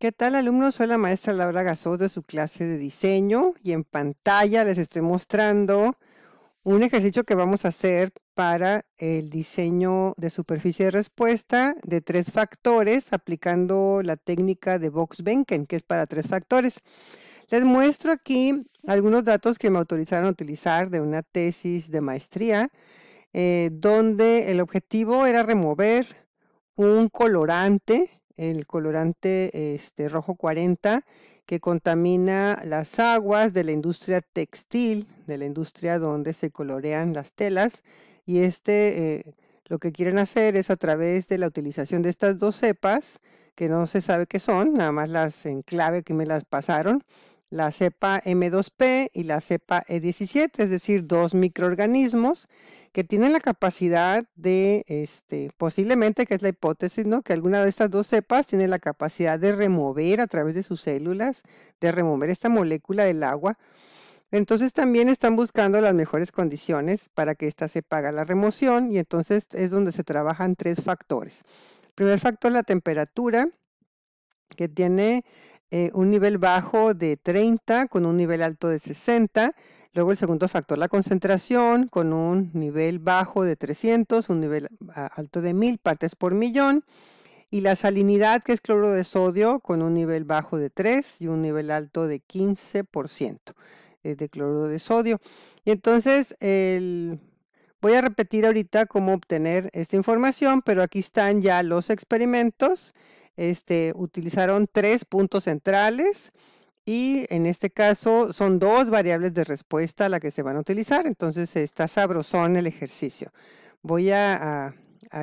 ¿Qué tal alumnos? Soy la maestra Laura Gasó de su clase de diseño y en pantalla les estoy mostrando un ejercicio que vamos a hacer para el diseño de superficie de respuesta de tres factores aplicando la técnica de Box-Benken que es para tres factores. Les muestro aquí algunos datos que me autorizaron a utilizar de una tesis de maestría eh, donde el objetivo era remover un colorante el colorante este, rojo 40 que contamina las aguas de la industria textil, de la industria donde se colorean las telas. Y este eh, lo que quieren hacer es a través de la utilización de estas dos cepas, que no se sabe qué son, nada más las en clave que me las pasaron, la cepa M2P y la cepa E17, es decir, dos microorganismos que tienen la capacidad de, este, posiblemente, que es la hipótesis, ¿no? Que alguna de estas dos cepas tiene la capacidad de remover a través de sus células, de remover esta molécula del agua. Entonces también están buscando las mejores condiciones para que esta se haga la remoción y entonces es donde se trabajan tres factores. El primer factor, la temperatura, que tiene eh, un nivel bajo de 30 con un nivel alto de 60. Luego el segundo factor, la concentración, con un nivel bajo de 300, un nivel alto de 1000 partes por millón. Y la salinidad, que es cloruro de sodio, con un nivel bajo de 3 y un nivel alto de 15% eh, de cloruro de sodio. Y entonces el, voy a repetir ahorita cómo obtener esta información, pero aquí están ya los experimentos este, utilizaron tres puntos centrales y en este caso son dos variables de respuesta a la que se van a utilizar. Entonces está sabrosón el ejercicio. Voy a,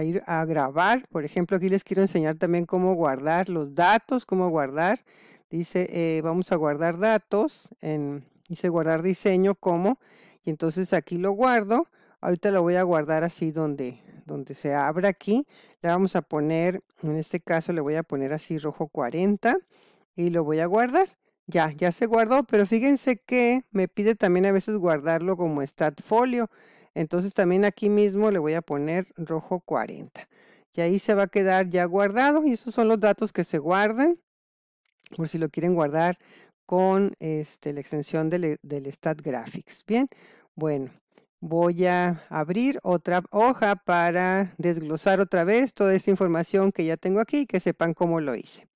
ir a grabar. Por ejemplo, aquí les quiero enseñar también cómo guardar los datos, cómo guardar. Dice, eh, vamos a guardar datos. En, dice guardar diseño cómo, Y entonces aquí lo guardo. Ahorita lo voy a guardar así donde, donde se abra aquí, le vamos a poner, en este caso le voy a poner así rojo 40 y lo voy a guardar. Ya, ya se guardó, pero fíjense que me pide también a veces guardarlo como stat folio. Entonces también aquí mismo le voy a poner rojo 40. Y ahí se va a quedar ya guardado y esos son los datos que se guardan por si lo quieren guardar con este, la extensión del, del stat graphics. Bien, bueno voy a abrir otra hoja para desglosar otra vez toda esta información que ya tengo aquí y que sepan cómo lo hice.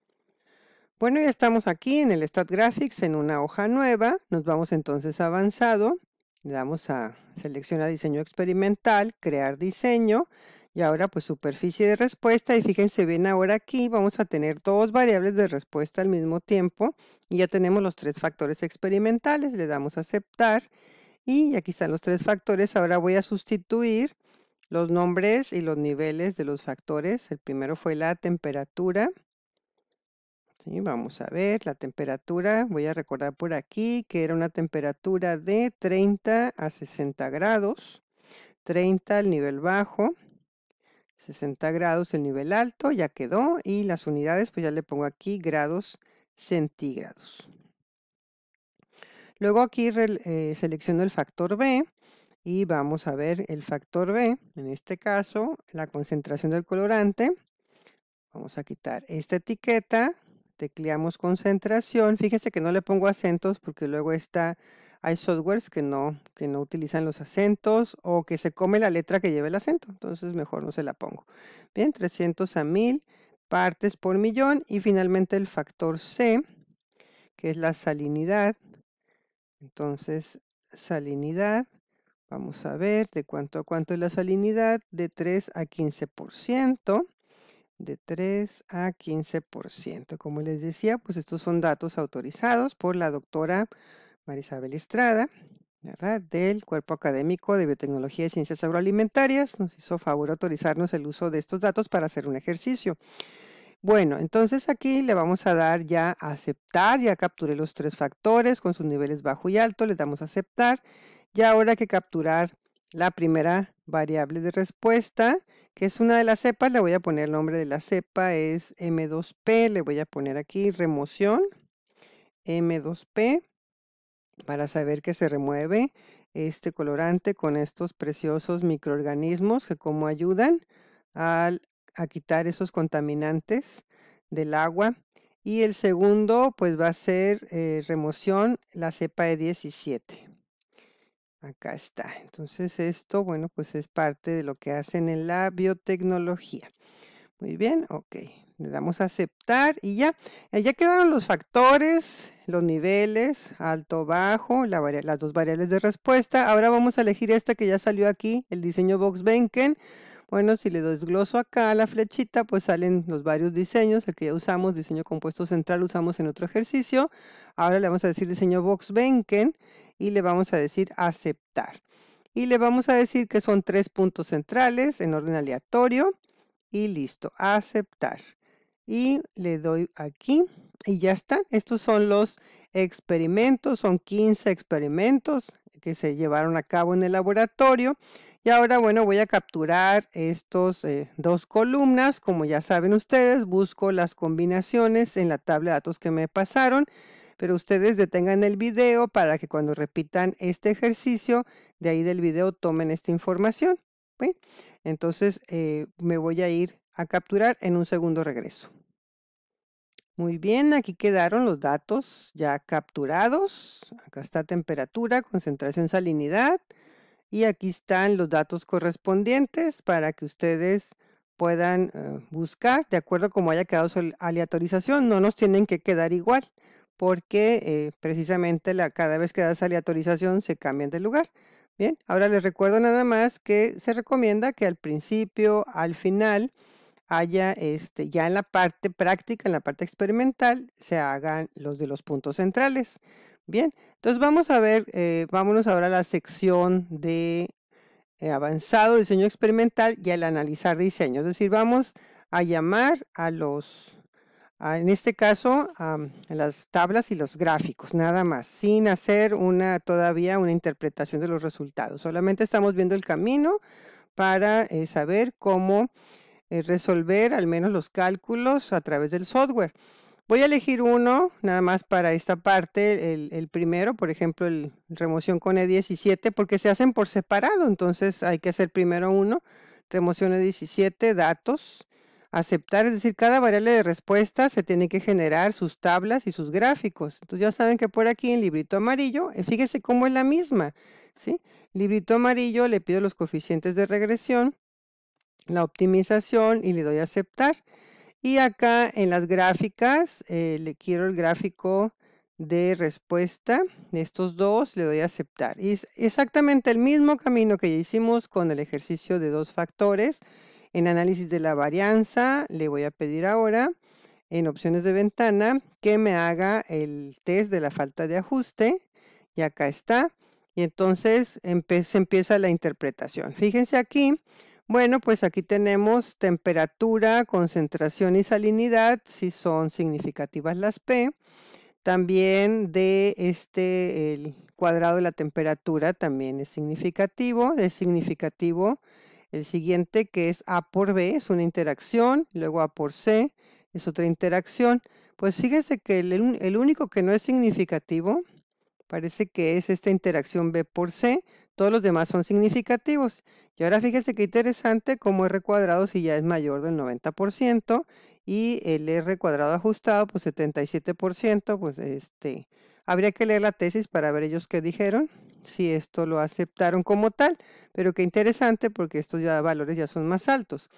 Bueno, ya estamos aquí en el Stat Graphics en una hoja nueva. Nos vamos entonces a avanzado. Le damos a seleccionar diseño experimental, crear diseño y ahora pues superficie de respuesta y fíjense bien ahora aquí vamos a tener dos variables de respuesta al mismo tiempo y ya tenemos los tres factores experimentales. Le damos a aceptar y aquí están los tres factores. Ahora voy a sustituir los nombres y los niveles de los factores. El primero fue la temperatura. vamos a ver la temperatura. Voy a recordar por aquí que era una temperatura de 30 a 60 grados. 30 el nivel bajo, 60 grados el nivel alto, ya quedó. Y las unidades, pues ya le pongo aquí grados centígrados. Luego aquí eh, selecciono el factor B y vamos a ver el factor B, en este caso la concentración del colorante. Vamos a quitar esta etiqueta, tecleamos concentración. fíjense que no le pongo acentos porque luego está, hay softwares que no, que no utilizan los acentos o que se come la letra que lleva el acento. Entonces mejor no se la pongo. Bien, 300 a 1000 partes por millón y finalmente el factor C, que es la salinidad entonces, salinidad, vamos a ver de cuánto a cuánto es la salinidad, de 3 a 15%, de 3 a 15%. Como les decía, pues estos son datos autorizados por la doctora Marisabel Estrada, ¿verdad? del Cuerpo Académico de Biotecnología y Ciencias Agroalimentarias. Nos hizo favor autorizarnos el uso de estos datos para hacer un ejercicio. Bueno, entonces aquí le vamos a dar ya a aceptar, ya capturé los tres factores con sus niveles bajo y alto, le damos a aceptar y ahora hay que capturar la primera variable de respuesta, que es una de las cepas, le voy a poner el nombre de la cepa, es M2P, le voy a poner aquí remoción, M2P, para saber que se remueve este colorante con estos preciosos microorganismos que como ayudan al a quitar esos contaminantes del agua. Y el segundo, pues va a ser eh, remoción, la cepa E17. Acá está. Entonces esto, bueno, pues es parte de lo que hacen en la biotecnología. Muy bien, ok. Le damos a aceptar y ya. Eh, ya quedaron los factores, los niveles, alto, bajo, las dos variables de respuesta. Ahora vamos a elegir esta que ya salió aquí, el diseño Box bueno, si le doy desgloso acá a la flechita, pues salen los varios diseños. que ya usamos diseño compuesto central, usamos en otro ejercicio. Ahora le vamos a decir diseño box Benken y le vamos a decir aceptar. Y le vamos a decir que son tres puntos centrales en orden aleatorio. Y listo, aceptar. Y le doy aquí y ya está. Estos son los experimentos, son 15 experimentos que se llevaron a cabo en el laboratorio. Y ahora, bueno, voy a capturar estos eh, dos columnas. Como ya saben ustedes, busco las combinaciones en la tabla de datos que me pasaron. Pero ustedes detengan el video para que cuando repitan este ejercicio, de ahí del video tomen esta información. Entonces, eh, me voy a ir a capturar en un segundo regreso. Muy bien, aquí quedaron los datos ya capturados. Acá está temperatura, concentración, salinidad. Y aquí están los datos correspondientes para que ustedes puedan eh, buscar de acuerdo cómo haya quedado su aleatorización. No nos tienen que quedar igual porque eh, precisamente la, cada vez que esa aleatorización se cambian de lugar. Bien, ahora les recuerdo nada más que se recomienda que al principio, al final, haya este, ya en la parte práctica, en la parte experimental, se hagan los de los puntos centrales. Bien, entonces vamos a ver, eh, vámonos ahora a la sección de eh, avanzado, diseño experimental y al analizar diseño. Es decir, vamos a llamar a los, en este caso, a, las tablas y los gráficos, nada más, sin hacer una todavía una interpretación de los resultados. Solamente estamos viendo el camino para eh, saber cómo resolver al menos los cálculos a través del software. Voy a elegir uno nada más para esta parte, el, primero, por ejemplo, el remoción con E17, porque se hacen por separado, entonces hay que hacer primero uno, remoción E17, datos, aceptar, es decir, cada variable de respuesta se tiene que generar sus tablas y sus gráficos. Entonces ya saben que por aquí en librito amarillo, eh, fíjense cómo es la misma, ¿sí? Librito amarillo le pido los coeficientes de regresión, la optimización y le doy a aceptar. Y acá en las gráficas, eh, le quiero el gráfico de respuesta. Estos dos le doy a aceptar. Y es exactamente el mismo camino que ya hicimos con el ejercicio de dos factores. En análisis de la varianza, le voy a pedir ahora en opciones de ventana que me haga el test de la falta de ajuste. Y acá está. Y entonces se empieza la interpretación. Fíjense aquí bueno, pues aquí tenemos temperatura, concentración y salinidad, si son significativas las P. También de este, el cuadrado de la temperatura también es significativo, es significativo. El siguiente que es A por B es una interacción, luego A por C es otra interacción. Pues fíjense que el, el único que no es significativo parece que es esta interacción B por C, todos los demás son significativos. Y ahora fíjese qué interesante como R cuadrado si ya es mayor del 90% y el R cuadrado ajustado pues 77%, pues este, habría que leer la tesis para ver ellos qué dijeron, si esto lo aceptaron como tal, pero qué interesante porque estos ya valores ya son más altos.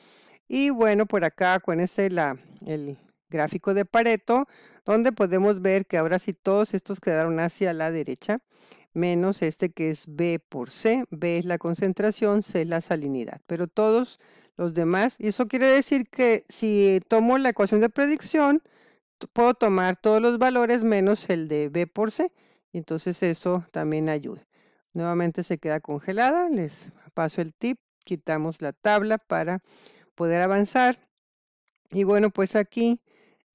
Y bueno, por acá acuérdense la, el gráfico de Pareto, donde podemos ver que ahora sí todos estos quedaron hacia la derecha menos este que es B por C. B es la concentración, C es la salinidad. Pero todos los demás, y eso quiere decir que si tomo la ecuación de predicción, puedo tomar todos los valores menos el de B por C. Y entonces eso también ayuda. Nuevamente se queda congelada. Les paso el tip. Quitamos la tabla para poder avanzar. Y bueno, pues aquí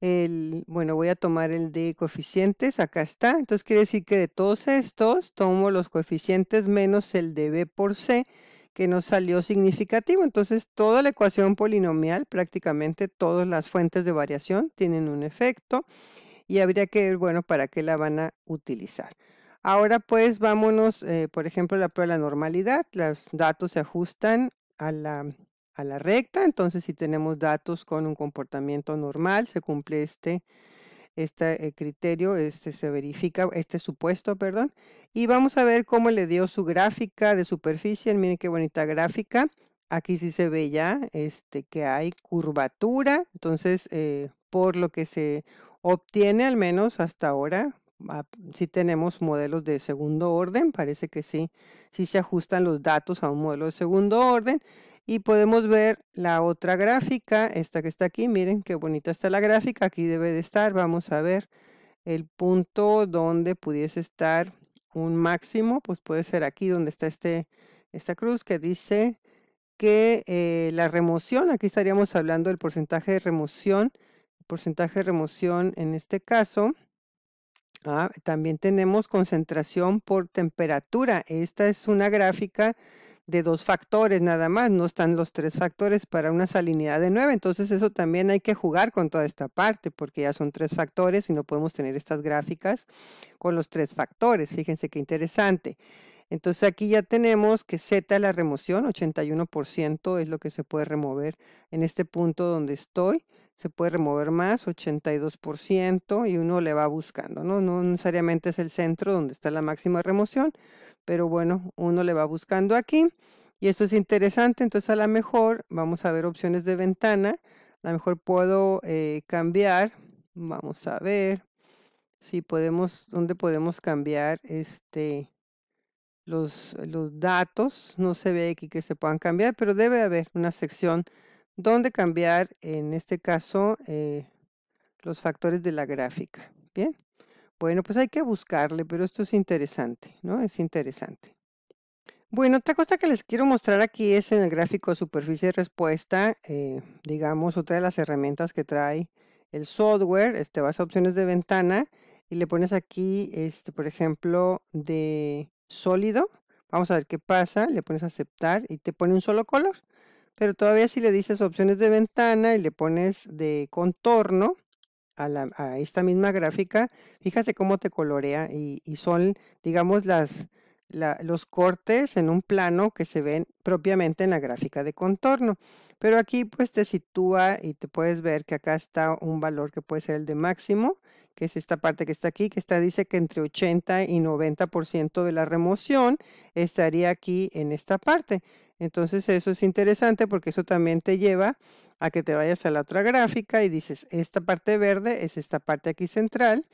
el, bueno, voy a tomar el de coeficientes, acá está. Entonces quiere decir que de todos estos tomo los coeficientes menos el de b por c, que no salió significativo. Entonces toda la ecuación polinomial, prácticamente todas las fuentes de variación tienen un efecto y habría que ver, bueno, para qué la van a utilizar. Ahora pues vámonos, eh, por ejemplo, la prueba de la normalidad. Los datos se ajustan a la a la recta. Entonces, si tenemos datos con un comportamiento normal, se cumple este, este criterio, este se verifica, este supuesto, perdón. Y vamos a ver cómo le dio su gráfica de superficie. Miren qué bonita gráfica. Aquí sí se ve ya este, que hay curvatura. Entonces, eh, por lo que se obtiene, al menos hasta ahora, ah, si tenemos modelos de segundo orden, parece que sí, sí se ajustan los datos a un modelo de segundo orden y podemos ver la otra gráfica, esta que está aquí, miren qué bonita está la gráfica, aquí debe de estar, vamos a ver el punto donde pudiese estar un máximo, pues puede ser aquí donde está este, esta cruz que dice que eh, la remoción, aquí estaríamos hablando del porcentaje de remoción, porcentaje de remoción en este caso, ah, también tenemos concentración por temperatura, esta es una gráfica de dos factores nada más, no están los tres factores para una salinidad de nueve, Entonces eso también hay que jugar con toda esta parte porque ya son tres factores y no podemos tener estas gráficas con los tres factores. Fíjense qué interesante. Entonces aquí ya tenemos que Z la remoción, 81% es lo que se puede remover en este punto donde estoy. Se puede remover más, 82%, y uno le va buscando, ¿no? No necesariamente es el centro donde está la máxima remoción, pero bueno, uno le va buscando aquí. Y esto es interesante, entonces a lo mejor vamos a ver opciones de ventana. A lo mejor puedo eh, cambiar, vamos a ver si podemos, dónde podemos cambiar este los, los datos, no se ve aquí que se puedan cambiar, pero debe haber una sección donde cambiar, en este caso, eh, los factores de la gráfica. Bien, bueno, pues hay que buscarle, pero esto es interesante, ¿no? Es interesante. Bueno, otra cosa que les quiero mostrar aquí es en el gráfico de superficie de respuesta, eh, digamos, otra de las herramientas que trae el software, este, vas a opciones de ventana y le pones aquí, este, por ejemplo, de sólido. Vamos a ver qué pasa. Le pones aceptar y te pone un solo color. Pero todavía si le dices opciones de ventana y le pones de contorno a, la, a esta misma gráfica, fíjate cómo te colorea y, y son, digamos, las los cortes en un plano que se ven propiamente en la gráfica de contorno. Pero aquí pues te sitúa y te puedes ver que acá está un valor que puede ser el de máximo, que es esta parte que está aquí, que está, dice que entre 80 y 90% de la remoción estaría aquí en esta parte. Entonces eso es interesante porque eso también te lleva a que te vayas a la otra gráfica y dices, esta parte verde es esta parte aquí central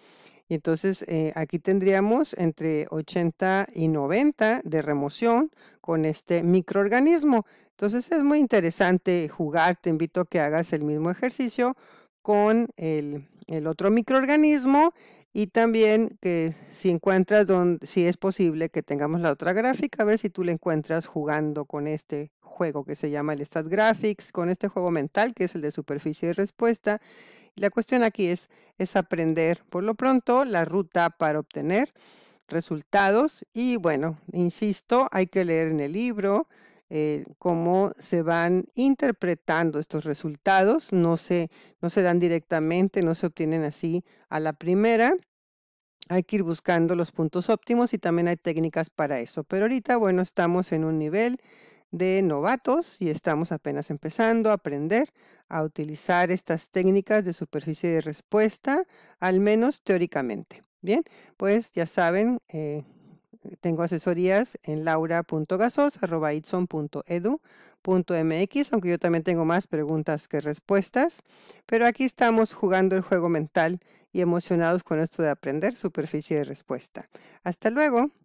y entonces eh, aquí tendríamos entre 80 y 90 de remoción con este microorganismo. Entonces es muy interesante jugar, te invito a que hagas el mismo ejercicio con el, otro microorganismo y también que si encuentras, donde, si es posible que tengamos la otra gráfica, a ver si tú la encuentras jugando con este juego que se llama el stat graphics, con este juego mental que es el de superficie y respuesta la cuestión aquí es, es aprender por lo pronto la ruta para obtener resultados y bueno, insisto, hay que leer en el libro eh, cómo se van interpretando estos resultados, no se, no se dan directamente, no se obtienen así a la primera. Hay que ir buscando los puntos óptimos y también hay técnicas para eso. Pero ahorita, bueno, estamos en un nivel de novatos y estamos apenas empezando a aprender a utilizar estas técnicas de superficie de respuesta, al menos teóricamente. Bien, pues ya saben, eh, tengo asesorías en laura.gasos.edu.mx, aunque yo también tengo más preguntas que respuestas, pero aquí estamos jugando el juego mental y emocionados con esto de aprender superficie de respuesta. Hasta luego.